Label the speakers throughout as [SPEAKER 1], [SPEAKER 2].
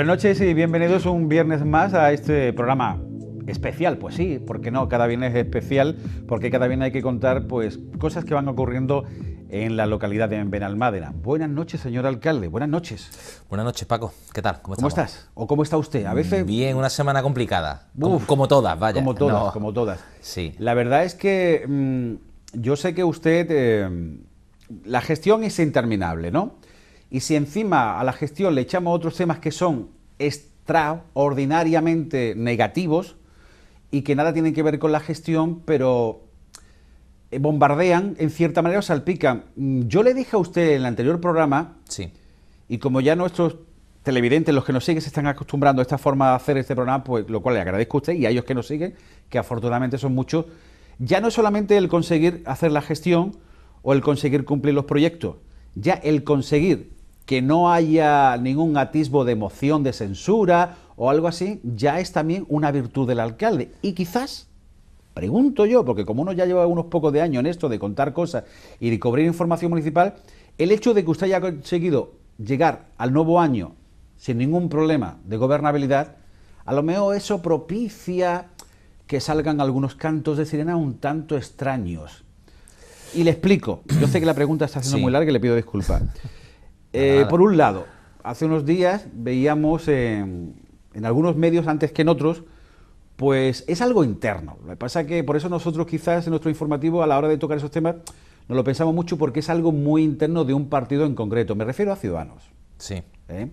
[SPEAKER 1] Buenas noches y bienvenidos un viernes más a este programa especial, pues sí, porque no, cada viernes es especial, porque cada viernes hay que contar pues cosas que van ocurriendo en la localidad de Benalmádena. Buenas noches, señor alcalde. Buenas noches. Buenas noches, Paco. ¿Qué tal? ¿Cómo, ¿Cómo estás? ¿O cómo está usted? A veces bien, una semana complicada. como, todas, vaya. Como todas, como todas. Sí. La verdad es que mm, yo sé que usted eh, la gestión es interminable, ¿no? Y si encima a la gestión le echamos otros temas que son extraordinariamente negativos y que nada tienen que ver con la gestión, pero eh, bombardean, en cierta manera salpican. Mm, yo le dije a usted en el anterior programa, sí. y como ya nuestros televidentes, los que nos siguen, se están acostumbrando a esta forma de hacer este programa, pues lo cual le agradezco a usted y a ellos que nos siguen, que afortunadamente son muchos, ya no es solamente el conseguir hacer la gestión o el conseguir cumplir los proyectos, ya el conseguir que no haya ningún atisbo de emoción, de censura o algo así, ya es también una virtud del alcalde. Y quizás, pregunto yo, porque como uno ya lleva unos pocos de años en esto de contar cosas y de cubrir información municipal, el hecho de que usted haya conseguido llegar al nuevo año sin ningún problema de gobernabilidad, a lo mejor eso propicia que salgan algunos cantos de sirena un tanto extraños. Y le explico, yo sé que la pregunta está siendo muy larga y le pido disculpas. Eh, por un lado, hace unos días veíamos en, algunos medios antes que en otros, pues es algo interno. Lo que pasa es que por eso nosotros quizás en nuestro informativo a la hora de tocar esos temas no lo pensamos mucho porque es algo muy interno de un partido en concreto. Me refiero a Ciudadanos. Sí. ¿Eh?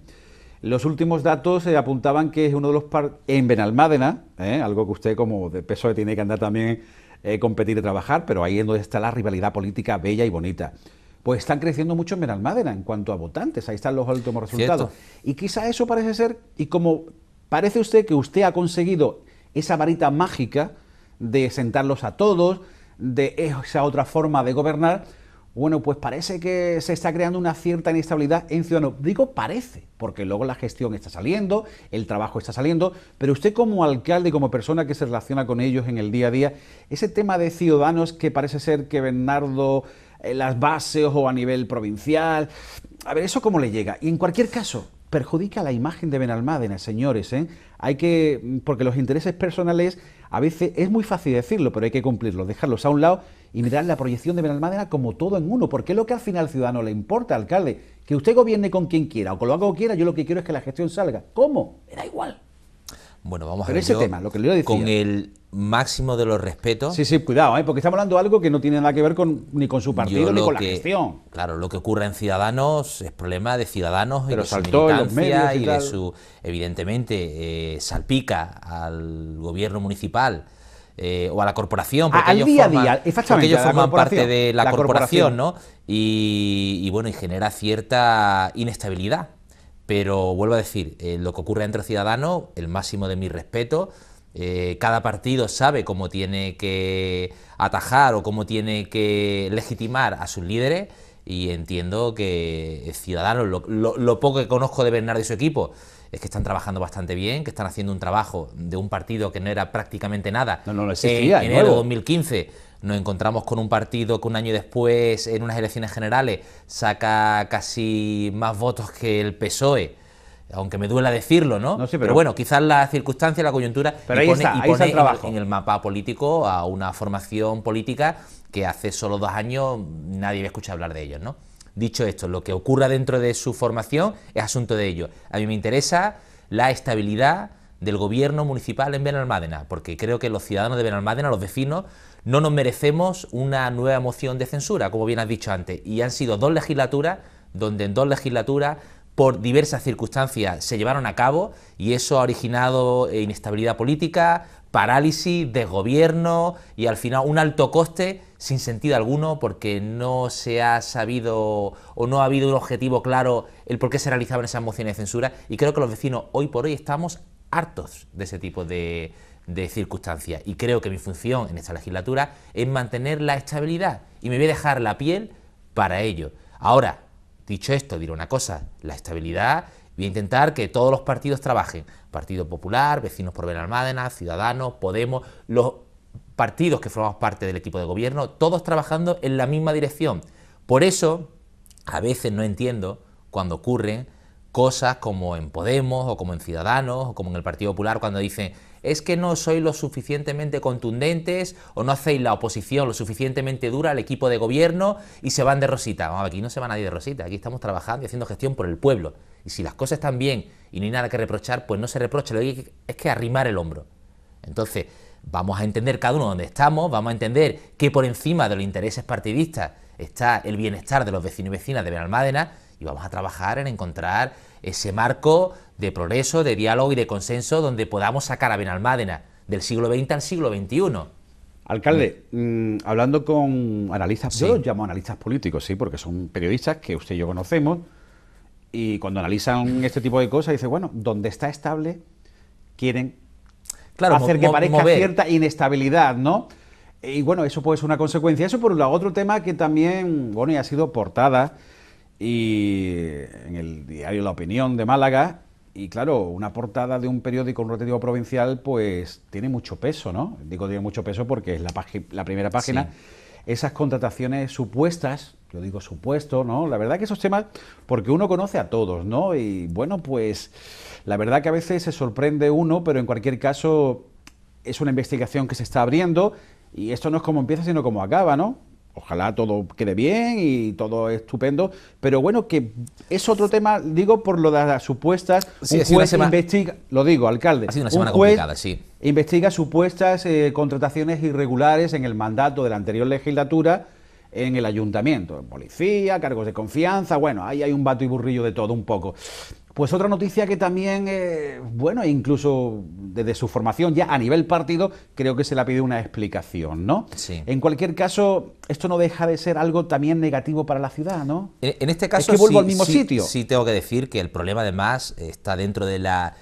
[SPEAKER 1] Los últimos datos eh, apuntaban que es uno de los partidos en Benalmádena, algo que usted como de PSOE tiene que andar también competir y trabajar, pero ahí es donde está la rivalidad política bella y bonita pues están creciendo mucho en Benalmádena en cuanto a votantes. Ahí están los últimos resultados. Y quizá eso parece ser, y como parece usted que usted ha conseguido esa varita mágica de sentarlos a todos, de esa otra forma de gobernar, bueno, pues parece que se está creando una cierta inestabilidad en Ciudadanos. Digo parece, porque luego la gestión está saliendo, el trabajo está saliendo, pero usted como alcalde y como persona que se relaciona con ellos en el día a día, ese tema de Ciudadanos que parece ser que Bernardo eh, las bases o a nivel provincial. A ver, ¿eso cómo le llega? Y en cualquier caso, perjudica la imagen de Benalmádena, señores. ¿eh? Hay que, porque los intereses personales a veces es muy fácil decirlo, pero hay que cumplirlos, dejarlos a un lado y mirar la proyección de Benalmádena como todo en uno, porque es lo que al final al ciudadano le importa, alcalde, que usted gobierne con quien quiera o con lo que quiera, yo lo que quiero es que la gestión salga. ¿Cómo? Me da igual. Bueno, vamos a ver. Con el máximo de los respetos. Sí, sí, cuidado, ¿eh? porque estamos hablando de algo que no tiene nada que ver con, ni con su partido ni con la gestión.
[SPEAKER 2] Claro, lo que ocurre en Ciudadanos es problema de Ciudadanos y de su militancia y, de su. Evidentemente, eh, salpica al gobierno municipal. Eh, o a la corporación, porque, ellos, forman, parte de la, corporación, ¿no? Y, y bueno, y genera cierta inestabilidad pero vuelvo a decir, eh, lo que ocurre entre ciudadanos, el máximo de mi respeto, eh, cada partido sabe cómo tiene que atajar o cómo tiene que legitimar a sus líderes y entiendo que Ciudadanos, lo, poco que conozco de Bernardo y su equipo, es que están trabajando bastante bien, que están haciendo un trabajo de un partido que no era prácticamente nada en enero 2015 nos encontramos con un partido que un año después, en unas elecciones generales, saca casi más votos que el PSOE. Aunque me duela decirlo, ¿no? pero, bueno, quizás la circunstancia, la coyuntura, y pone, trabajo. En, el mapa político a una formación política que hace solo dos años nadie había escuchado hablar de ellos, ¿no? Dicho esto, lo que ocurra dentro de su formación es asunto de ellos. A mí me interesa la estabilidad del gobierno municipal en Benalmádena, porque creo que los ciudadanos de Benalmádena, los vecinos, no nos merecemos una nueva moción de censura, como bien has dicho antes, y han sido dos legislaturas donde en dos legislaturas por diversas circunstancias se llevaron a cabo y eso ha originado eh, inestabilidad política, parálisis, desgobierno y al final un alto coste sin sentido alguno porque no se ha sabido o no ha habido un objetivo claro el por qué se realizaban esas mociones de censura y creo que los vecinos hoy por hoy estamos hartos de ese tipo de, de circunstancias. Y creo que mi función en esta legislatura es mantener la estabilidad y me voy a dejar la piel para ello. Ahora, dicho esto, diré una cosa, la estabilidad voy a intentar que todos los partidos trabajen, Partido Popular, Vecinos por Benalmádena, Ciudadanos, Podemos, los partidos que formamos parte del equipo de gobierno, todos trabajando en la misma dirección. Por eso, a veces no entiendo cuando ocurren cosas como en Podemos o como en Ciudadanos o como en el Partido Popular cuando dicen es que no sois lo suficientemente contundentes o no hacéis la oposición lo suficientemente dura al equipo de gobierno y se van de rosita. Vamos, aquí no se va nadie de rosita, aquí estamos trabajando y haciendo gestión por el pueblo. Y si las cosas están bien y no hay nada que reprochar, pues no se reprocha, lo que hay es que arrimar el hombro. Entonces, vamos a entender cada uno donde estamos, vamos a entender que por encima de los intereses partidistas está el bienestar de los vecinos y vecinas de Benalmádena y vamos a trabajar en encontrar ese marco de progreso, de diálogo y de consenso donde podamos sacar a Benalmádena del siglo XX al
[SPEAKER 1] siglo XXI. Alcalde, mm, hablando con analistas, yo los llamo analistas políticos, sí, porque son periodistas que usted y yo conocemos, y cuando analizan este tipo de cosas, dice, bueno, donde está estable, quieren hacer que parezca cierta inestabilidad, ¿no? Y bueno, eso puede ser una consecuencia. Eso por un lado. Otro tema que también, bueno, y ha sido portada y en el diario La Opinión de Málaga. Y claro, una portada de un periódico, un rotativo provincial, pues tiene mucho peso, ¿no? Digo tiene mucho peso porque es la, la primera página. Esas contrataciones supuestas, yo digo supuesto, ¿no? La verdad que esos temas, porque uno conoce a todos, ¿no? Y bueno, pues la verdad que a veces se sorprende uno, pero en cualquier caso es una investigación que se está abriendo y esto no es como empieza, sino como acaba, ¿no? ojalá todo quede bien y todo estupendo, pero bueno, que es otro tema, digo, por lo de las supuestas, un investiga, lo digo, alcalde, ha sido una semana complicada, sí. investiga supuestas eh, contrataciones irregulares en el mandato de la anterior legislatura en el ayuntamiento, policía, cargos de confianza, bueno, ahí hay un vato y burrillo de todo un poco. Pues otra noticia que también, eh, bueno, incluso desde su formación ya a nivel partido, creo que se le pide una explicación, ¿no? Sí. En cualquier caso, esto no deja de ser algo también negativo para la ciudad, ¿no? En, este caso, es vuelvo al mismo sitio. Sí,
[SPEAKER 2] tengo que decir que el problema además está dentro de la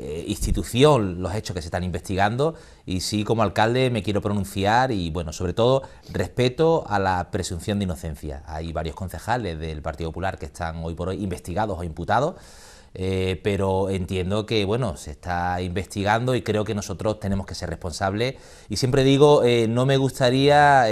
[SPEAKER 2] eh, institución los hechos que se están investigando y sí como alcalde me quiero pronunciar y bueno, sobre todo respeto a la presunción de inocencia. Hay varios concejales del Partido Popular que están hoy por hoy investigados o imputados. Eh, pero entiendo que bueno, se está investigando y creo que nosotros tenemos que ser responsables. Y siempre digo, eh, no me gustaría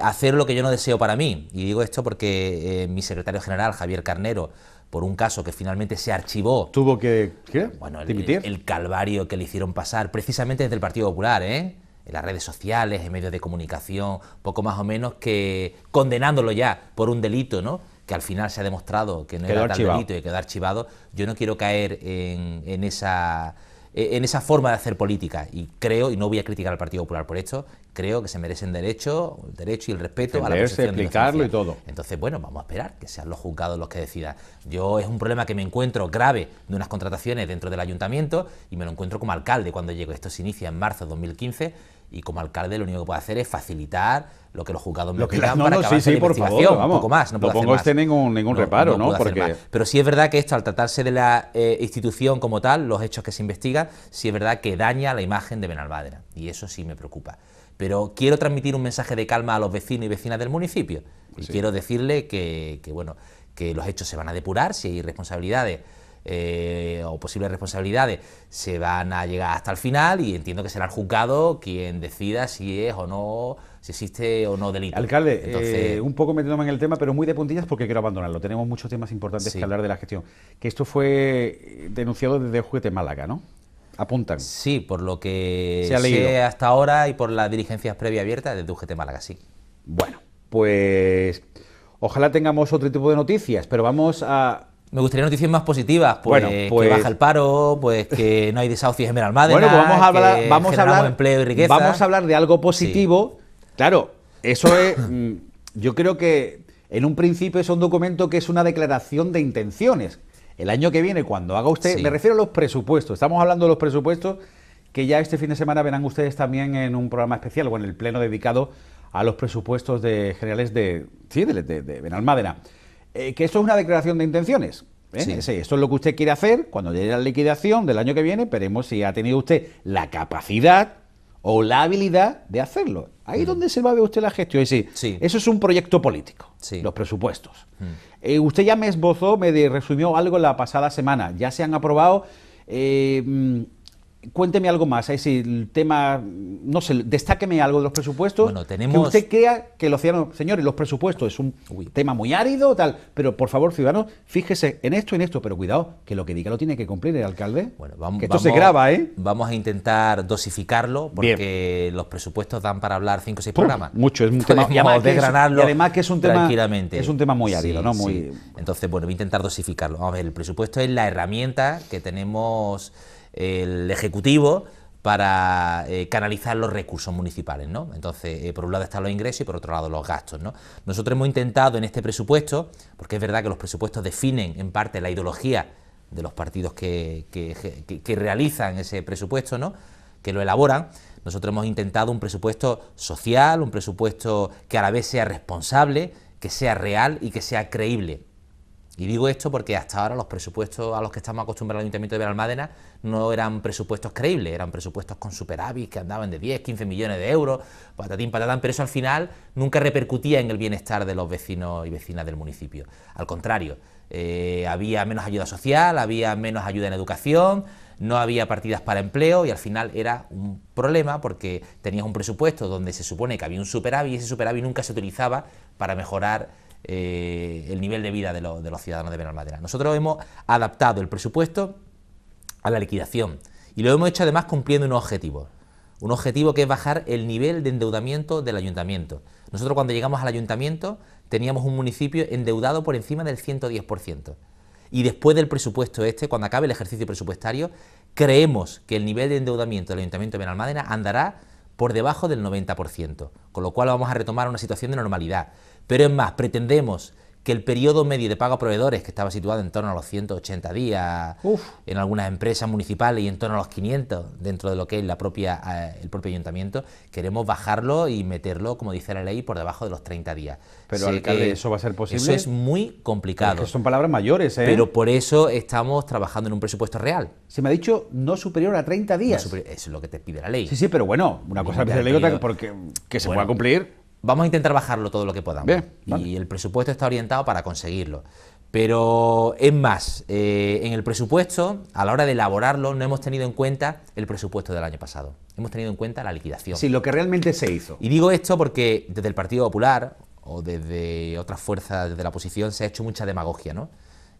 [SPEAKER 2] hacer lo que yo no deseo para mí. Y digo esto porque mi secretario general, Javier Carnero, por un caso que finalmente se archivó. ¿Tuvo que ¿qué? Bueno, el, calvario que le hicieron pasar, precisamente desde el Partido Popular, ¿eh? en las redes sociales, en medios de comunicación, poco más o menos que condenándolo ya por un delito, ¿no? que al final se ha demostrado que no era tan delito y quedó archivado, yo no quiero caer en, esa, e, en esa forma de hacer política. Y creo, y no voy a criticar al Partido Popular por esto, creo que se merecen derecho, derecho y el respeto a la percepción explicarlo de y todo. Entonces, bueno, vamos a esperar que sean los juzgados los que decidan. Yo es un problema que me encuentro grave de unas contrataciones dentro del ayuntamiento y me lo encuentro como alcalde cuando llego. Esto se inicia en marzo de 2015 y como alcalde lo único que puedo hacer es facilitar lo que los juzgados me lo que para no, sí, sí, por favor, vamos, poco más. No puedo hacer Este
[SPEAKER 1] ningún, ningún reparo, ¿no? Porque...
[SPEAKER 2] Pero sí es verdad que esto, al tratarse de la eh, institución como tal, los hechos que se investigan, sí es verdad que daña la imagen de Benalmádena y eso sí me preocupa pero quiero transmitir un mensaje de calma a los vecinos y vecinas del municipio. y quiero decirle que, bueno, que los hechos se van a depurar, si hay responsabilidades eh, o posibles responsabilidades, se van a llegar hasta el final y entiendo que será el juzgado quien decida si es o no, si existe o no delito. Alcalde, eh,
[SPEAKER 1] un poco metiéndome en el tema, pero muy de puntillas porque quiero abandonarlo. Tenemos muchos temas importantes que hablar de la gestión. Que esto fue eh, denunciado desde Juguete Málaga, ¿no? apuntan. Sí, por lo que sé
[SPEAKER 2] hasta ahora y por las diligencias previas abiertas desde UGT Málaga, sí.
[SPEAKER 1] Bueno, pues ojalá tengamos otro tipo de noticias, pero vamos a... Me gustaría noticias más positivas,
[SPEAKER 2] pues, que pues baja el
[SPEAKER 1] paro, pues que no hay desahucios en Benalmádena, bueno, pues vamos a hablar, vamos a hablar, empleo y riqueza. Vamos a hablar de algo positivo. Claro, eso es... Mm, yo creo que en un principio es un documento que es una declaración de intenciones. El año que viene, cuando haga usted, me refiero a los presupuestos, estamos hablando de los presupuestos que ya este fin de semana verán ustedes también en un programa especial o en el pleno dedicado a los presupuestos de generales de, sí, de, Benalmádena. Eh, que eso es una declaración de intenciones. eso ¿eh? esto es lo que usted quiere hacer cuando llegue la liquidación del año que viene. Veremos si ha tenido usted la capacidad o la habilidad de hacerlo. Ahí es donde se va a ver usted la gestión. Es sí. eso es un proyecto político, los presupuestos. Eh, usted ya me esbozó, me resumió algo la pasada semana. Ya se han aprobado eh, mm, Cuénteme algo más, ahí el tema, no sé, destáqueme algo de los presupuestos. Bueno, tenemos... Que usted crea que los ciudadanos, señores, los presupuestos es un tema muy árido, tal, pero por favor, ciudadanos, fíjese en esto y en esto, pero cuidado, que lo que diga lo tiene que cumplir el alcalde. esto se graba, ¿eh? Vamos a intentar dosificarlo,
[SPEAKER 2] porque los presupuestos dan para hablar cinco o seis programas. mucho, es un tema desgranarlo. Y además que es un tema, es un tema muy árido, ¿no? Muy... Entonces, bueno, voy a intentar dosificarlo. a ver, el presupuesto es la herramienta que tenemos el Ejecutivo para eh, canalizar los recursos municipales, ¿no? Entonces, eh, por un lado están los ingresos y por otro lado los gastos, Nosotros hemos intentado en este presupuesto, porque es verdad que los presupuestos definen en parte la ideología de los partidos que, realizan ese presupuesto, que lo elaboran, nosotros hemos intentado un presupuesto social, un presupuesto que a la vez sea responsable, que sea real y que sea creíble. Y digo esto porque hasta ahora los presupuestos a los que estamos acostumbrados en el Ayuntamiento de Veralmádena no eran presupuestos creíbles, eran presupuestos con superávit que andaban de 10, 15 millones de euros, patatín, patatán, pero eso al final nunca repercutía en el bienestar de los vecinos y vecinas del municipio. Al contrario, eh, había menos ayuda social, había menos ayuda en educación, no había partidas para empleo y al final era un problema porque tenías un presupuesto donde se supone que había un superávit y ese superávit nunca se utilizaba para mejorar eh, el nivel de vida de, los ciudadanos de Benalmádena. Nosotros hemos adaptado el presupuesto a la liquidación y lo hemos hecho además cumpliendo un objetivo, Un objetivo que es bajar el nivel de endeudamiento del ayuntamiento. Nosotros cuando llegamos al ayuntamiento teníamos un municipio endeudado por encima del 110%. Y después del presupuesto este, cuando acabe el ejercicio presupuestario, creemos que el nivel de endeudamiento del ayuntamiento de Benalmádena andará por debajo del 90%, con lo cual vamos a retomar una situación de normalidad. Pero es más, pretendemos que el periodo medio de pago a proveedores, que estaba situado en torno a los 180 días, en algunas empresas municipales y en torno a los 500 dentro de lo que es la propia, eh, el propio ayuntamiento, queremos bajarlo y meterlo, como dice la ley, por debajo de los 30 días. Pero, alcalde, eh, ¿eso va a ser posible? Eso es muy complicado. son palabras mayores, ¿eh? Pero por eso estamos trabajando en un presupuesto real.
[SPEAKER 1] Se me ha dicho no superior a 30 días. eso
[SPEAKER 2] es lo que te pide la ley. Sí, sí, pero bueno, una cosa pide la ley, otra porque que se pueda cumplir Vamos a intentar bajarlo todo lo que podamos. Y el presupuesto está orientado para conseguirlo. Pero es más, eh, en el presupuesto, a la hora de elaborarlo, no hemos tenido en cuenta el presupuesto del año pasado. Hemos tenido en cuenta la liquidación. Sí, lo que realmente se hizo. Y digo esto porque desde el Partido Popular o desde otras fuerzas, desde la oposición, se ha hecho mucha demagogia, ¿no?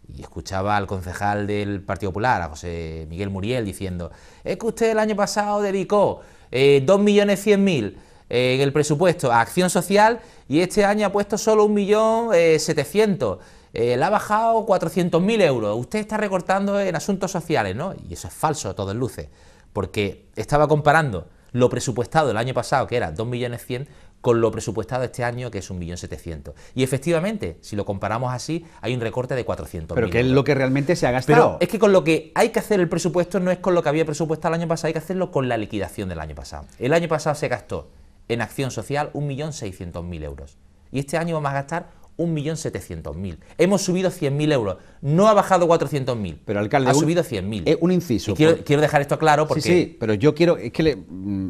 [SPEAKER 2] Y escuchaba al concejal del Partido Popular, a José Miguel Muriel, diciendo, es que usted el año pasado dedicó 2.100.000 eh, en el presupuesto a acción social y este año ha puesto solo 1.700.000, eh, eh, le ha bajado 400.000 euros, usted está recortando en asuntos sociales, ¿no? Y eso es falso, todo en luces, porque estaba comparando lo presupuestado el año pasado, que era 2.100.000, con lo presupuestado este año, que es 1.700.000. Y efectivamente, si lo comparamos así, hay un recorte de 400.000. Pero que
[SPEAKER 1] es lo que realmente se ha gastado. Pero
[SPEAKER 2] es que con lo que hay que hacer el presupuesto no es con lo que había presupuestado el año pasado, hay que hacerlo con la liquidación del año pasado. El año pasado se gastó en acción social 1.600.000 euros. Y este año vamos a gastar 1.700.000. Hemos subido 100.000 euros. No ha bajado 400.000. Pero,
[SPEAKER 1] alcalde. Ha subido 100.000. Es un inciso. quiero,
[SPEAKER 2] dejar esto claro porque. Sí, sí,
[SPEAKER 1] pero yo quiero. Es que le, mm,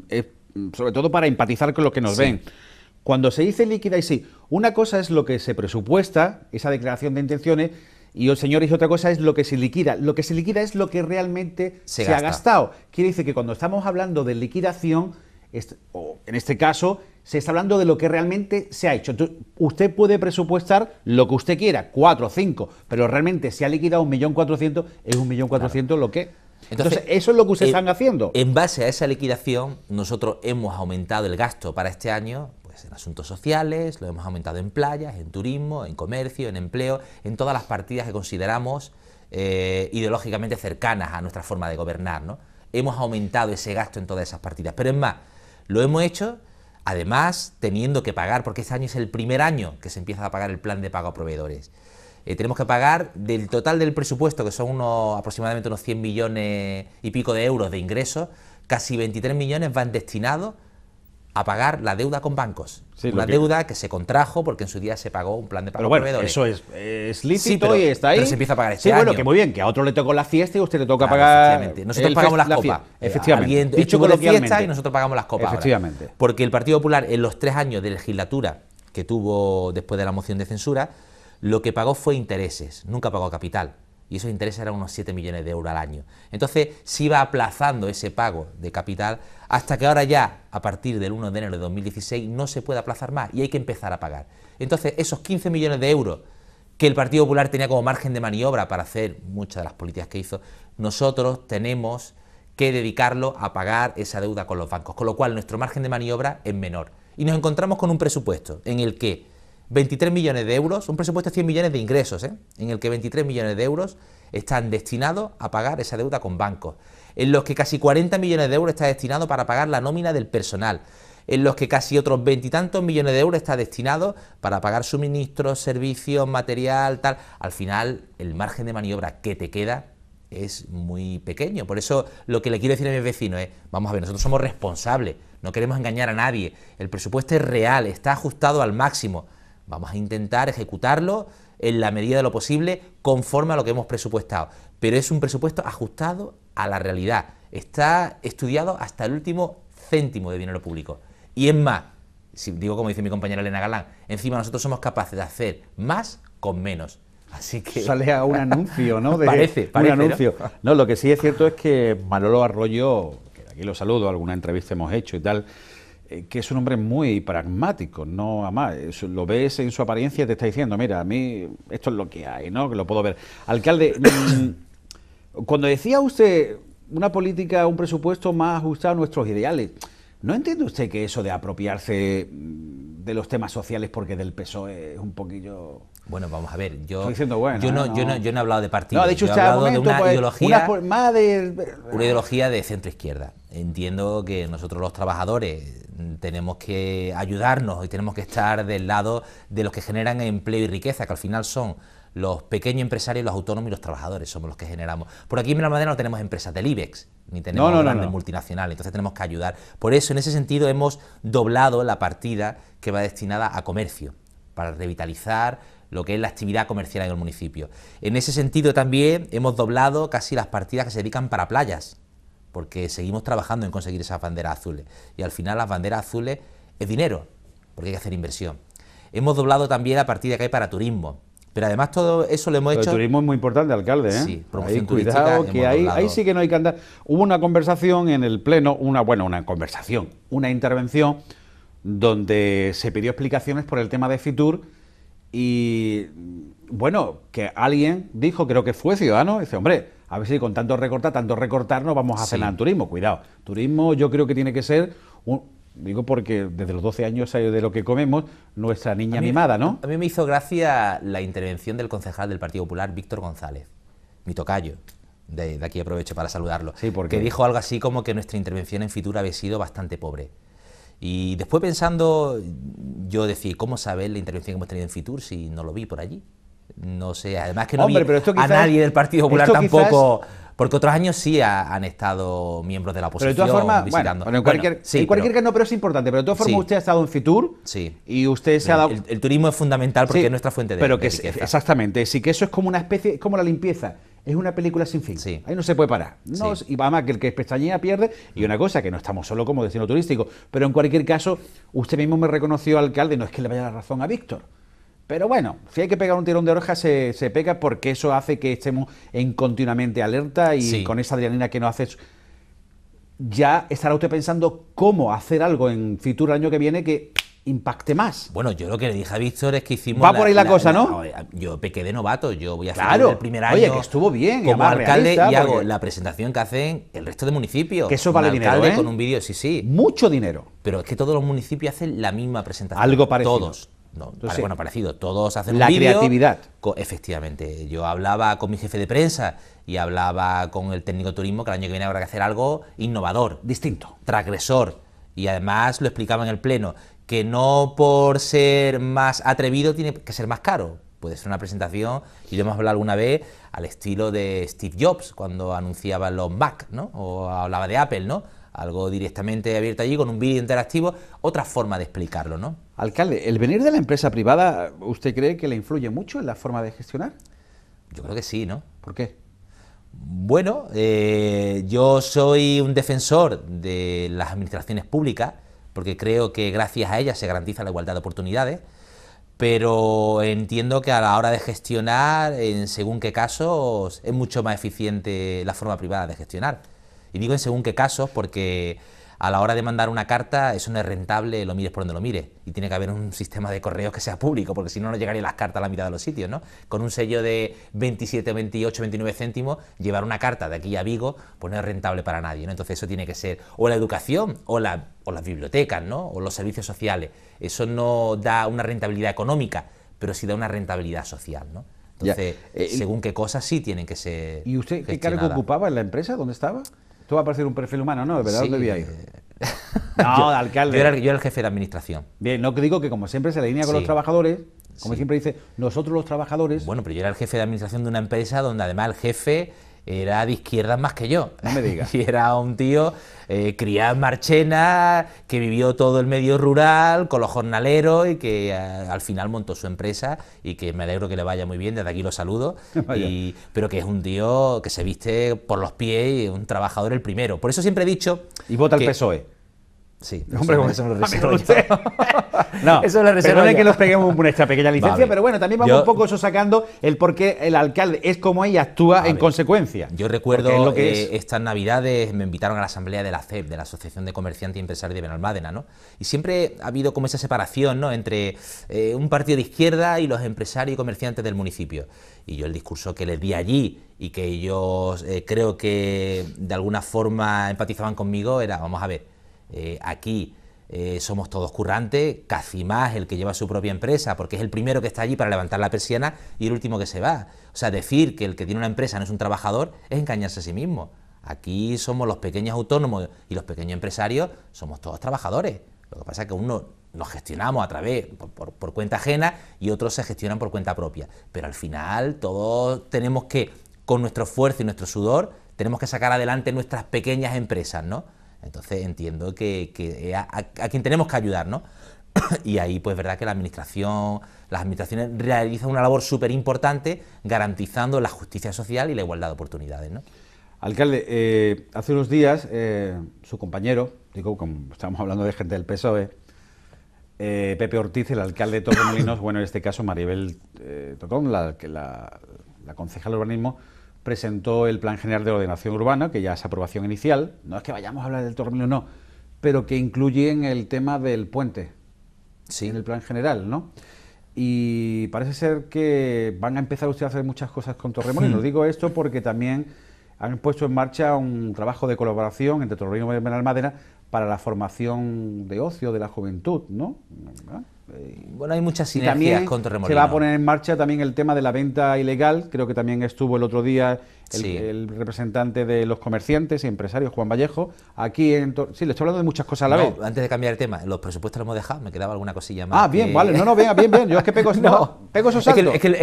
[SPEAKER 1] mm, sobre todo para empatizar con los que nos ven. Cuando se dice liquida y sí, una cosa es lo que se presupuesta, esa declaración de intenciones, y el señor, dice otra cosa es lo que se liquida. Lo que se liquida es lo que realmente se ha gastado. Quiere decir que cuando estamos hablando de liquidación, en este caso, se está hablando de lo que realmente se ha hecho. usted puede presupuestar lo que usted quiera, 4 o 5, pero realmente se ha liquidado 1.400.000, es un millón cuatrocientos lo que... Entonces, eso es lo que ustedes están haciendo. En base a esa liquidación,
[SPEAKER 2] nosotros hemos aumentado el gasto para este año pues, en asuntos sociales, lo hemos aumentado en playas, en turismo, en comercio, en empleo, en todas las partidas que consideramos eh, ideológicamente cercanas a nuestra forma de gobernar. ¿no? Hemos aumentado ese gasto en todas esas partidas. Pero es más, lo hemos hecho, además, teniendo que pagar, porque este año es el primer año que se empieza a pagar el plan de pago a proveedores. Eh, tenemos que pagar del total del presupuesto, que son unos, aproximadamente unos 100 millones y pico de euros de ingresos, casi 23 millones van destinados a pagar la deuda con bancos. la una deuda que se contrajo porque en su día se
[SPEAKER 1] pagó un plan de pago pero bueno, Eso es, lícito y está ahí. Pero se empieza a pagar este Sí, bueno, que muy bien, que a otro le tocó la fiesta y a usted le toca pagar. Efectivamente. Nosotros pagamos las copas. Efectivamente. Y Dicho la fiesta y nosotros pagamos las copas. Efectivamente.
[SPEAKER 2] Porque el Partido Popular, en los tres años de legislatura que tuvo después de la moción de censura, lo que pagó fue intereses, nunca pagó capital y esos intereses eran unos 7 millones de euros al año. Entonces se iba aplazando ese pago de capital hasta que ahora ya, a partir del 1 de enero de 2016, no se puede aplazar más y hay que empezar a pagar. Entonces esos 15 millones de euros que el Partido Popular tenía como margen de maniobra para hacer muchas de las políticas que hizo, nosotros tenemos que dedicarlo a pagar esa deuda con los bancos, con lo cual nuestro margen de maniobra es menor. Y nos encontramos con un presupuesto en el que 23 millones de euros, un presupuesto de 100 millones de ingresos, ¿eh? en el que 23 millones de euros están destinados a pagar esa deuda con bancos, en los que casi 40 millones de euros está destinado para pagar la nómina del personal, en los que casi otros veintitantos millones de euros está destinado para pagar suministros, servicios, material, tal. Al final, el margen de maniobra que te queda es muy pequeño. Por eso lo que le quiero decir a mis vecinos es, vamos a ver, nosotros somos responsables, no queremos engañar a nadie, el presupuesto es real, está ajustado al máximo Vamos a intentar ejecutarlo en la medida de lo posible conforme a lo que hemos presupuestado. Pero es un presupuesto ajustado a la realidad. Está estudiado hasta el último céntimo de dinero público. Y es más, si digo como dice mi compañera Elena Galán, encima nosotros somos capaces de hacer más con menos. Así que... Sale a un anuncio, ¿no? parece, parece, Un anuncio.
[SPEAKER 1] ¿no? lo que sí es cierto es que Manolo Arroyo, que aquí lo saludo, alguna entrevista hemos hecho y tal, eh, que es un hombre muy pragmático, no más. Lo ves en su apariencia y te está diciendo, mira, a mí esto es lo que hay, ¿no? Que lo puedo ver. Alcalde, mm, cuando decía usted una política, un presupuesto más ajustado a nuestros ideales, ¿no entiende usted que eso de apropiarse mm, de los temas sociales porque del PSOE es un poquillo... Bueno, vamos a ver, yo, yo, no, Yo, no, he hablado de partido, no, yo he hablado de una pues, ideología, de... una
[SPEAKER 2] ideología de centro-izquierda. Entiendo que nosotros los trabajadores tenemos que ayudarnos y tenemos que estar del lado de los que generan empleo y riqueza, que al final son los pequeños empresarios, los autónomos y los trabajadores somos los que generamos. Por aquí en la Madera no tenemos empresas del IBEX, ni tenemos grandes multinacionales, entonces tenemos que ayudar. Por eso, en ese sentido, hemos doblado la partida que va destinada a comercio, para revitalizar lo que es la actividad comercial en el municipio. En ese sentido también hemos doblado casi las partidas que se dedican para playas, porque seguimos trabajando en conseguir esas banderas azules. Y al final las banderas azules es dinero, porque hay que hacer inversión. Hemos doblado también la
[SPEAKER 1] partida que hay para turismo, pero además todo eso le hemos hecho... El turismo es muy importante, alcalde, ¿eh? Sí, ahí, cuidado, que ahí, ahí, sí que no hay que andar... Hubo una conversación en el Pleno, una, bueno, una conversación, una intervención donde se pidió explicaciones por el tema de Fitur y, bueno, que alguien dijo, creo que fue Ciudadano, dice, hombre, a ver si con tanto recortar, tanto recortar no vamos a cenar en turismo, cuidado. Turismo yo creo que tiene que ser un, Digo porque desde los 12 años de lo que comemos, nuestra niña mimada, ¿no? A mí me
[SPEAKER 2] hizo gracia la intervención del concejal del Partido Popular, Víctor González, mi tocayo. De, aquí aprovecho para saludarlo. Que dijo algo así como que nuestra intervención en Fitur había sido bastante pobre. Y después pensando, yo decía, ¿cómo saber la intervención que hemos tenido en Fitur si no lo vi por allí? No sé, además que no vi a nadie del Partido Popular tampoco... Porque otros años sí han estado miembros de la oposición pero de todas visitando. en cualquier, caso,
[SPEAKER 1] no, pero es importante. Pero de todas formas, usted ha estado en Fitur sí, y usted se ha dado. El, turismo es fundamental porque es nuestra fuente de, pero que Exactamente. Sí, que eso es como una especie, como la limpieza es una película sin fin. Sí. Ahí no se puede parar. No, sí. Y que el que es pestañea pierde. Y una cosa, que no estamos solo como destino turístico, pero en cualquier caso, usted mismo me reconoció, alcalde, no es que le vaya la razón a Víctor. Pero bueno, si hay que pegar un tirón de oreja, se, se pega porque eso hace que estemos en continuamente alerta y con esa adrenalina que no haces. Ya estará usted pensando cómo hacer algo en Fitur año que viene que impacte más.
[SPEAKER 2] Bueno, yo lo que le dije a Víctor es que hicimos... Va por ahí la, cosa, ¿no? Yo pequé de novato, yo voy a hacer claro. el primer año... Oye, que estuvo bien. Como alcalde y hago la presentación que hacen el resto de municipios. Que eso vale dinero, ¿eh? Con un vídeo, sí, sí. Mucho dinero. Pero es que todos los municipios hacen la misma presentación. Algo parecido. Todos. No, algo bueno, parecido. Todos hacen la La creatividad. Efectivamente. Yo hablaba con mi jefe de prensa y hablaba con el técnico de turismo que el año que viene habrá que hacer algo innovador, distinto, transgresor. Y además lo explicaba en el pleno que no por ser más atrevido tiene que ser más caro. Puede ser una presentación, y yo hemos hablado alguna vez, al estilo de Steve Jobs, cuando anunciaba los Mac, ¿no? O hablaba de Apple, ¿no? algo directamente abierto allí con
[SPEAKER 1] un vídeo interactivo, otra forma de explicarlo, ¿no? Alcalde, ¿el venir de la empresa privada usted cree que le influye mucho en la forma de gestionar? Yo creo que sí, ¿no? ¿Por qué?
[SPEAKER 2] Bueno, eh, yo soy un defensor de las administraciones públicas porque creo que gracias a ellas se garantiza la igualdad de oportunidades, pero entiendo que a la hora de gestionar, en según qué casos, es mucho más eficiente la forma privada de gestionar. Y digo en según qué casos porque a la hora de mandar una carta eso no es rentable, lo mires por donde lo mires. Y tiene que haber un sistema de correos que sea público, porque si no, no llegarían las cartas a la mitad de los sitios, ¿no? Con un sello de 27, 28, 29 céntimos, llevar una carta de aquí a Vigo, pues no es rentable para nadie, ¿no? Entonces eso tiene que ser o la educación o, las bibliotecas, ¿no? O los servicios sociales. Eso no da una rentabilidad económica, pero sí da una rentabilidad social, ¿no? Entonces, eh, según qué cosas sí tienen que ser. ¿Y usted qué cargo
[SPEAKER 1] ocupaba en la empresa? ¿Dónde estaba? Esto va a parecer un perfil humano, ¿no? ¿De verdad dónde No, alcalde. Yo era, el jefe de administración. Bien, no digo que como siempre se línea con los trabajadores, como
[SPEAKER 2] siempre dice, nosotros los trabajadores. Bueno, pero yo era el jefe de administración de una empresa donde además el jefe era de izquierdas más que yo. me y era un tío eh, criado en Marchena, que vivió todo el medio rural con los jornaleros y que eh, al final montó su empresa y que me alegro que le vaya muy bien, desde aquí lo saludo. pero que es un tío que se viste por los pies y un trabajador el primero. Por eso siempre he dicho... Y vota el PSOE.
[SPEAKER 1] Sí, hombre, como eso no lo reservo. no, eso lo reservo. Perdone que nos peguemos nuestra pequeña licencia, pero bueno, también vamos un poco eso sacando el por qué el alcalde es como y actúa en consecuencia. Yo
[SPEAKER 2] recuerdo que eh, estas navidades me invitaron a la asamblea de la CEP, de la Asociación de Comerciantes y Empresarios de Benalmádena, ¿no? Y siempre ha habido como esa separación, ¿no? Entre eh, un partido de izquierda y los empresarios y comerciantes del municipio. Y yo el discurso que les di allí y que ellos eh, creo que de alguna forma empatizaban conmigo era, vamos a ver, eh, aquí eh, somos todos currantes, casi más el que lleva su propia empresa, porque es el primero que está allí para levantar la persiana y el último que se va. O sea, decir que el que tiene una empresa no es un trabajador es engañarse a sí mismo. Aquí somos los pequeños autónomos y los pequeños empresarios, somos todos trabajadores. Lo que pasa es que uno nos gestionamos a través, por, por, cuenta ajena, y otros se gestionan por cuenta propia. Pero al final todos tenemos que, con nuestro esfuerzo y nuestro sudor, tenemos que sacar adelante nuestras pequeñas empresas, ¿no? Entonces entiendo que, a, quien tenemos que ayudar, ¿no? y ahí pues verdad que la administración, las administraciones realizan una labor súper importante garantizando la justicia social y la igualdad de oportunidades, ¿no?
[SPEAKER 1] Alcalde, eh, hace unos días eh, su compañero, digo, como estamos hablando de gente del PSOE, eh, Pepe Ortiz, el alcalde de Torremolinos, bueno, en este caso Maribel Tocón, la, la, la concejal de urbanismo, presentó el Plan General de Ordenación Urbana, que ya es aprobación inicial, no es que vayamos a hablar del Torremolino, no, pero que incluyen el tema del puente sí. en el Plan General, ¿no? Y parece ser que van a empezar ustedes a hacer muchas cosas con y lo hmm. Digo esto porque también han puesto en marcha un trabajo de colaboración entre Torremolino y Madera para la formación de ocio de la juventud, ¿no?
[SPEAKER 2] Eh, bueno, hay muchas sinergias con Se va a
[SPEAKER 1] poner en marcha también el tema de la venta ilegal. Creo que también estuvo el otro día el, representante de los comerciantes y empresarios, Juan Vallejo. Aquí en. Sí, le estoy hablando de muchas cosas a la vez. Antes de cambiar el tema, los presupuestos los hemos dejado. Me quedaba alguna cosilla más. Ah, bien, vale. No, no, bien, bien. Yo es que pego, no, pego esos Es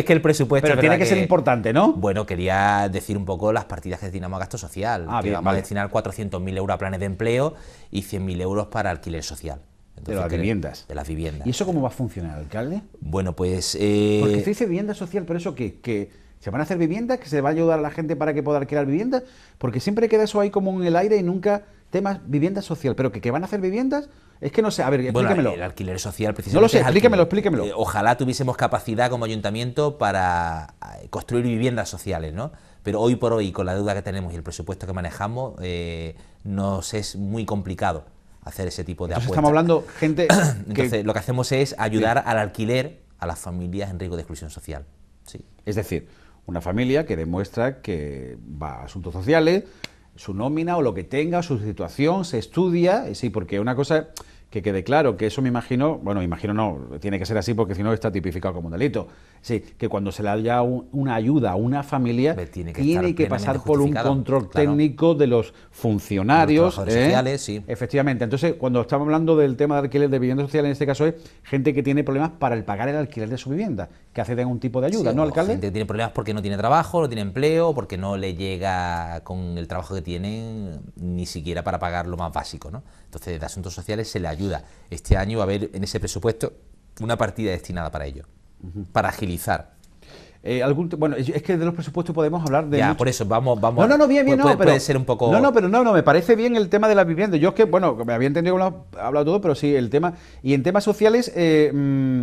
[SPEAKER 1] que, el presupuesto. Pero tiene que, ser
[SPEAKER 2] importante, ¿no? Bueno, quería decir un poco las partidas que destinamos a gasto social. Ah, que vamos a destinar 400.000 euros a planes de empleo y 100.000 euros para
[SPEAKER 1] alquiler social de las viviendas. De las viviendas. ¿Y eso cómo va a funcionar, alcalde? Bueno, pues... Porque eh, se dice vivienda social, pero eso que... que ¿Se van a hacer viviendas? ¿Que se va a ayudar a la gente para que pueda alquilar viviendas? Porque siempre queda eso ahí como en el aire y nunca temas vivienda social. Pero que, van a hacer viviendas, es que no sé. A ver, explíquemelo. el
[SPEAKER 2] alquiler social, precisamente. No lo sé, explíquemelo, explíquemelo. Eh, ojalá tuviésemos capacidad como ayuntamiento para eh, construir viviendas sociales, ¿no? Pero hoy por hoy, con la deuda que tenemos y el presupuesto que manejamos, nos es muy complicado hacer ese tipo de Estamos
[SPEAKER 1] hablando gente. que... lo que hacemos es ayudar al alquiler a las familias en riesgo de exclusión social. Sí. Es decir, una familia que demuestra que va a asuntos sociales, su nómina o lo que tenga, su situación, se estudia, sí, porque una cosa que quede claro, que eso me imagino, bueno, imagino no, tiene que ser así porque si no está tipificado como un delito. Sí, que cuando se le haya una ayuda a una familia, tiene que, pasar por un control técnico de los funcionarios. Los ¿eh? sociales, sí. Efectivamente. Entonces, cuando estamos hablando del tema de alquiler de vivienda social, en este caso es gente que tiene problemas para el pagar el alquiler de su vivienda, que acceden a un tipo de ayuda, ¿no, alcalde?
[SPEAKER 2] Gente tiene problemas porque no tiene trabajo, no tiene empleo, porque no le llega con el trabajo que tiene... ni siquiera para pagar lo más básico, ¿no? Entonces, de asuntos sociales se le ayuda. Este año a ver en ese presupuesto una partida destinada para ello, para
[SPEAKER 1] agilizar eh, bueno, es que de los presupuestos podemos hablar de. Ya, por eso, vamos, vamos. No, no, no, bien, bien, no, ser un poco. No, no, pero no, no, me parece bien el tema de la vivienda. Yo es que, bueno, me había entendido que hablado todo, pero sí, el tema. Y en temas sociales, eh, mm,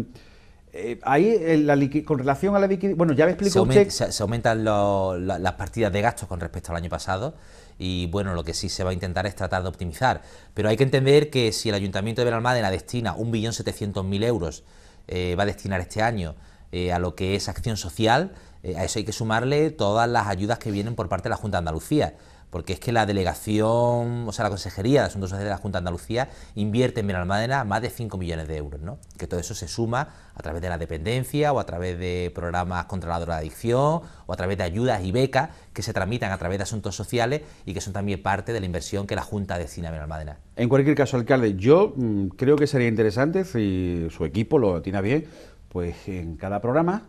[SPEAKER 1] eh ahí eh, con relación a la liquidez. Bueno, ya me explico. Se,
[SPEAKER 2] se, aumentan las partidas de gastos con respecto al año pasado y bueno, lo que sí se va a intentar es tratar de optimizar. Pero hay que entender que si el Ayuntamiento de Benalmádena destina 1.700.000 euros, eh, va a destinar este año eh, a lo que es acción social, eh, a eso hay que sumarle todas las ayudas que vienen por parte de la Junta de Andalucía porque es que la delegación, o sea, la Consejería de Asuntos Sociales de la Junta de Andalucía invierte en Benalmádena más de 5 millones de euros, Que todo eso se suma a través de la dependencia o a través de programas contra la adicción o a través de ayudas y becas que se tramitan a través de asuntos sociales y que son también parte de la inversión que la Junta destina a Benalmádena.
[SPEAKER 1] En cualquier caso, alcalde, yo mm, creo que sería interesante si su equipo lo tiene bien, pues en cada programa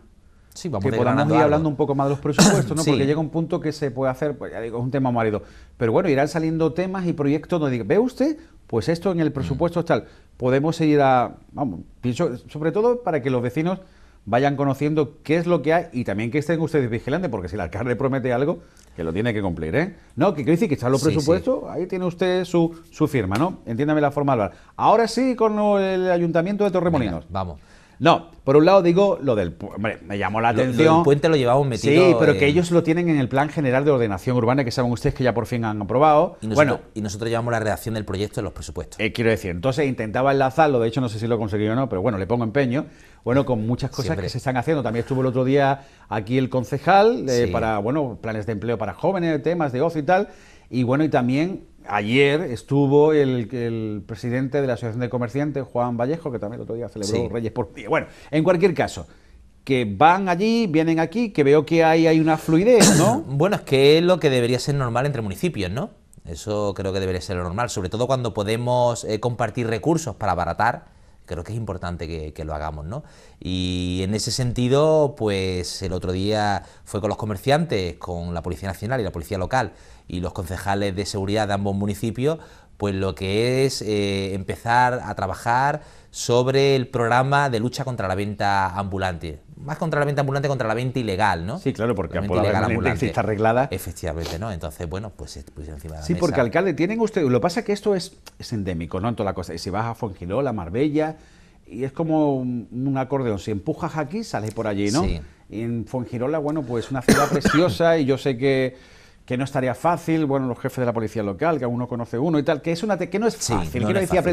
[SPEAKER 1] Sí, vamos que podamos ir hablando un poco más de los presupuestos, ¿no? Porque llega un punto que se puede hacer, pues ya digo, es un tema marido. Pero bueno, irán saliendo temas y proyectos donde diga, ¿ve usted? Pues esto en el mm. presupuesto tal. Podemos seguir a, vamos, pienso, sobre todo para que los vecinos vayan conociendo qué es lo que hay y también que estén ustedes vigilantes, porque si el alcalde promete algo, que lo tiene que cumplir, ¿eh? No, que quiere decir que están los presupuestos, ahí tiene usted su, su firma, ¿no? Entiéndame la forma de hablar. Ahora sí con el ayuntamiento de Torremolinos. vamos. No, por un lado digo lo del... puente, me llamó la atención. El puente lo llevamos metido. Sí, pero que ellos lo tienen en el Plan General de Ordenación Urbana, que saben ustedes que ya por fin han aprobado. Y nosotros, bueno, y nosotros llevamos la redacción del proyecto de los presupuestos. Eh, quiero decir, entonces intentaba enlazarlo, de hecho no sé si lo conseguí o no, pero bueno, le pongo empeño. Bueno, con muchas cosas que se están haciendo. También estuvo el otro día aquí el concejal eh, para, bueno, planes de empleo para jóvenes, temas de ocio y tal. Y bueno, y también ayer estuvo el, presidente de la Asociación de Comerciantes, Juan Vallejo, que también el otro día celebró Reyes por Bueno, en cualquier caso, que van allí, vienen aquí, que veo que hay, hay una fluidez, ¿no? bueno, es que es lo que debería
[SPEAKER 2] ser normal entre municipios, ¿no? Eso creo que debería ser lo normal, sobre todo cuando podemos eh, compartir recursos para abaratar creo que es importante que, lo hagamos, ¿no? Y en ese sentido, pues el otro día fue con los comerciantes, con la Policía Nacional y la Policía Local y los concejales de seguridad de ambos municipios pues lo que es eh, empezar a trabajar sobre el programa de lucha contra la venta ambulante. Más
[SPEAKER 1] contra la venta ambulante, contra la venta ilegal, ¿no? Sí, claro, porque la venta ambulante está arreglada. Efectivamente, ¿no?
[SPEAKER 2] Entonces, bueno, pues, pues encima de la Sí, porque
[SPEAKER 1] alcalde, tienen ustedes... Lo que pasa es que esto es, endémico, ¿no? En toda la cosa. Y si vas a Fongirola, Marbella, y es como un, acordeón. Si empujas aquí, sales por allí, ¿no? Sí. Y en Fongirola, bueno, pues una ciudad preciosa y yo sé que que no estaría fácil, bueno, los jefes de la policía local, que uno conoce uno y tal, que es una que no es fácil, sí,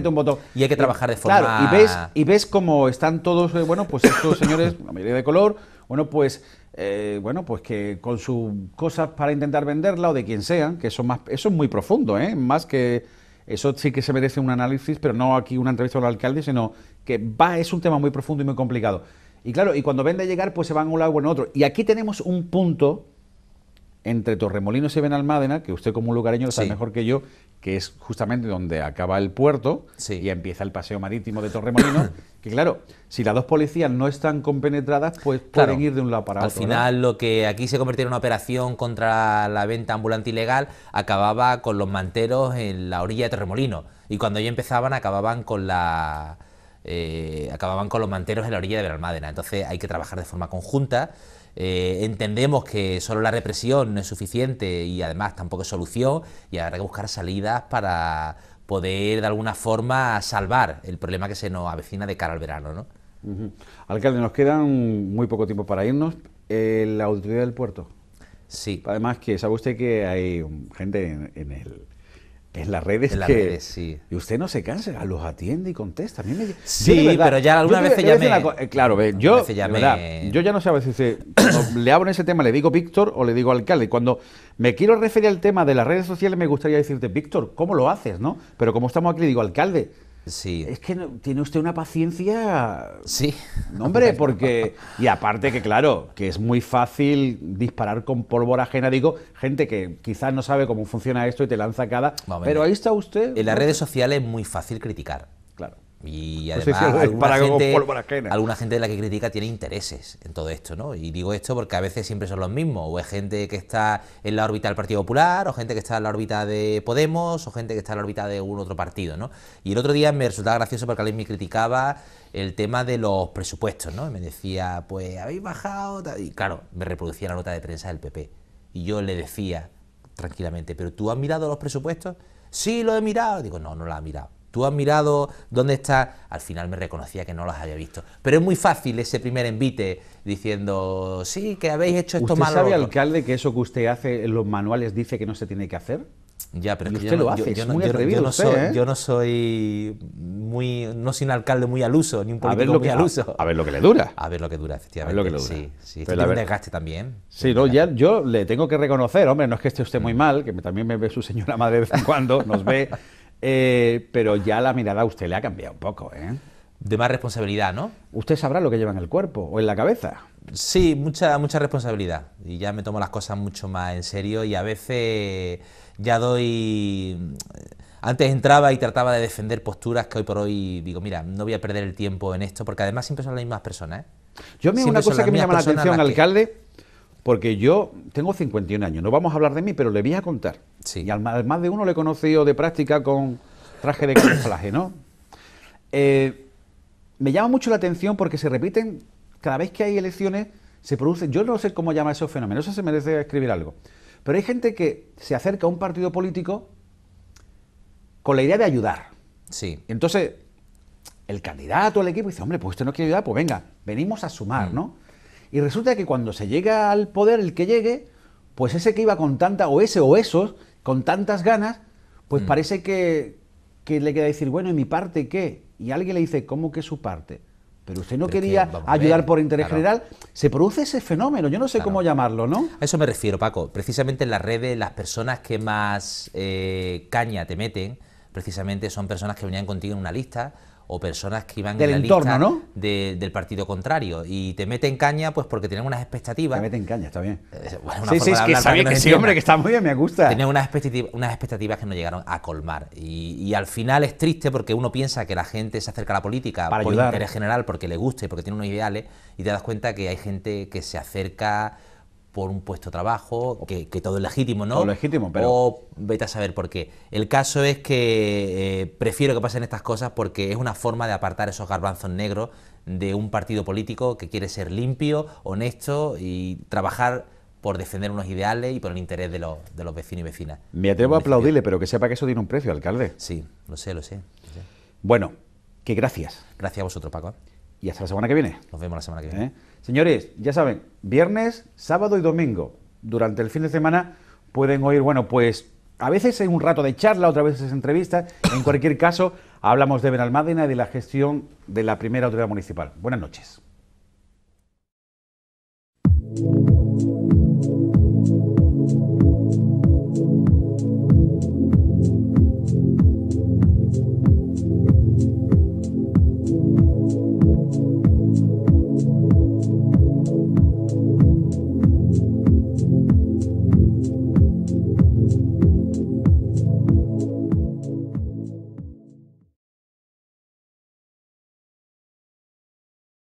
[SPEAKER 1] no un botón. Y hay que eh, trabajar de forma... y ves, y ves cómo están todos, eh, bueno, pues estos señores, la mayoría de color, bueno, pues... Eh, bueno, pues que con sus cosas para intentar venderla o de quien sean, que eso, más, eso es muy profundo, ¿eh? más que eso sí que se merece un análisis, pero no aquí una entrevista al alcalde, sino que va, es un tema muy profundo y muy complicado. Y claro, y cuando ven de llegar, pues se van a un lado o en otro. Y aquí tenemos un punto entre Torremolinos y Benalmádena, que usted como lugareño lo sabe mejor que yo, que es justamente donde acaba el puerto y empieza el paseo marítimo de Torremolinos, que claro, si las dos policías no están compenetradas, pues pueden ir de un lado para otro. Al final,
[SPEAKER 2] lo que aquí se convirtió en una operación contra la venta ambulante ilegal, acababa con los manteros en la orilla de Torremolinos. Y cuando ya empezaban, acababan con la... Eh, acababan con los manteros en la orilla de Benalmádena. Entonces hay que trabajar de forma conjunta eh, entendemos que solo la represión no es suficiente y además tampoco es solución y habrá que buscar salidas para poder de alguna forma salvar el problema que se nos avecina de cara al verano. ¿no?
[SPEAKER 1] Alcalde, nos quedan muy poco tiempo para irnos. Eh, la autoridad del puerto. Sí. Además que sabe usted que hay gente en el en las redes. En las redes, sí. Y usted no se cansa, los atiende y contesta. A mí Sí, pero ya alguna vez llamé. Eh, claro, yo, yo ya no sé a veces eh, le abro en ese tema, le digo Víctor o le digo alcalde. Cuando me quiero referir al tema de las redes sociales, me gustaría decirte, Víctor, ¿cómo lo haces? no Pero como estamos aquí, le digo alcalde es que tiene usted una paciencia. Sí. hombre, porque. Y aparte que, claro, que es muy fácil disparar con pólvora ajena. Digo, gente que quizás no sabe cómo funciona esto y te lanza cada. pero ahí está usted. En las redes sociales es muy fácil criticar. Claro.
[SPEAKER 2] Y además, alguna, gente, de la que critica tiene intereses en todo esto, ¿no? Y digo esto porque a veces siempre son los mismos, o es gente que está en la órbita del Partido Popular, o gente que está en la órbita de Podemos, o gente que está en la órbita de un otro partido, ¿no? Y el otro día me resultaba gracioso porque alguien me criticaba el tema de los presupuestos, ¿no? Y me decía, pues habéis bajado, y claro, me reproducía la nota de prensa del PP. Y yo le decía tranquilamente, ¿pero tú has mirado los presupuestos? Sí, lo he mirado. Digo, no, no lo ha mirado Tú has mirado dónde está. Al final me reconocía que no las había visto. Pero es muy fácil ese primer envite
[SPEAKER 1] diciendo, sí, que
[SPEAKER 2] habéis hecho esto ¿Usted malo. ¿Sabe,
[SPEAKER 1] alcalde, que eso que usted hace en los manuales dice que no se tiene que hacer? Ya, pero yo, lo hace, yo, no, soy, muy, no soy un alcalde muy al uso, ni un político a lo muy que, A,
[SPEAKER 2] ver lo que le dura. A ver lo que dura, efectivamente. A ver lo que le dura. Sí, sí. Tiene desgaste también.
[SPEAKER 1] Sí, no, ya, yo le tengo que reconocer, hombre, no es que esté usted muy mm. mal, que también me ve su señora madre de vez en cuando, nos ve. Eh, pero ya la mirada a usted le ha cambiado un poco, ¿eh? De más responsabilidad, ¿no? Usted sabrá lo que lleva en el cuerpo o en la cabeza.
[SPEAKER 2] Sí, mucha, mucha responsabilidad. Y ya me tomo las cosas mucho más en serio y a veces ya doy... Antes entraba y trataba de defender posturas que hoy por hoy digo, mira, no voy a perder el tiempo en esto, porque además siempre son las mismas personas. ¿eh? Yo mí una cosa que me llama la atención,
[SPEAKER 1] alcalde, porque yo tengo 51 años, no vamos a hablar de mí, pero le voy a contar. Sí. Y al más de uno le he conocido de práctica con traje de camuflaje, ¿no? Eh, me llama mucho la atención porque se repiten, cada vez que hay elecciones, se producen, yo no sé cómo llama esos fenómenos, eso se merece escribir algo. Pero hay gente que se acerca a un partido político con la idea de ayudar. Sí. Entonces, el candidato, el equipo dice, hombre, pues usted no quiere ayudar, pues venga, venimos a sumar, mm. ¿no? Y resulta que cuando se llega al poder, el que llegue, pues ese que iba con tanta, o ese o esos, con tantas ganas, pues mm. parece que, que, le queda decir, bueno, ¿y mi parte qué? Y alguien le dice, ¿cómo que su parte? Pero usted no quería ayudar por interés general. Se produce ese fenómeno, yo no sé cómo llamarlo, ¿no?
[SPEAKER 2] A eso me refiero, Paco. Precisamente en las redes, las personas que más eh, caña te meten, precisamente son personas que venían contigo en una lista, o personas que iban del en la entorno, del partido contrario y te meten caña pues porque tienen
[SPEAKER 1] unas expectativas. Te meten caña, está bien. Eh, sí, sí, es que, sabía que, sí, hombre, que está muy bien, me gusta.
[SPEAKER 2] Tienen unas expectativas, que no llegaron a colmar y, al final es triste porque uno piensa que la gente se acerca a la política por interés general, porque le guste, y porque tiene unos ideales y te das cuenta que hay gente que se acerca por un puesto de trabajo, que, todo es legítimo, ¿no? Todo legítimo, pero... O vete a saber por qué. El caso es que eh, prefiero que pasen estas cosas porque es una forma de apartar esos garbanzos negros de un partido político que quiere ser limpio, honesto y trabajar por defender unos ideales y por el interés de los, de los vecinos y
[SPEAKER 1] vecinas. Me atrevo a aplaudirle, pero que sepa que eso tiene un precio, alcalde. Sí, lo sé, lo sé. Bueno, que gracias. Gracias a vosotros, Paco. Y hasta la semana que viene. Nos vemos la semana que viene. ¿Eh? Señores, ya saben, viernes, sábado y domingo, durante el fin de semana, pueden oír, bueno, pues a veces es un rato de charla, otra veces es entrevista. En cualquier caso, hablamos de Benalmádena y de la gestión de la primera autoridad municipal. Buenas noches.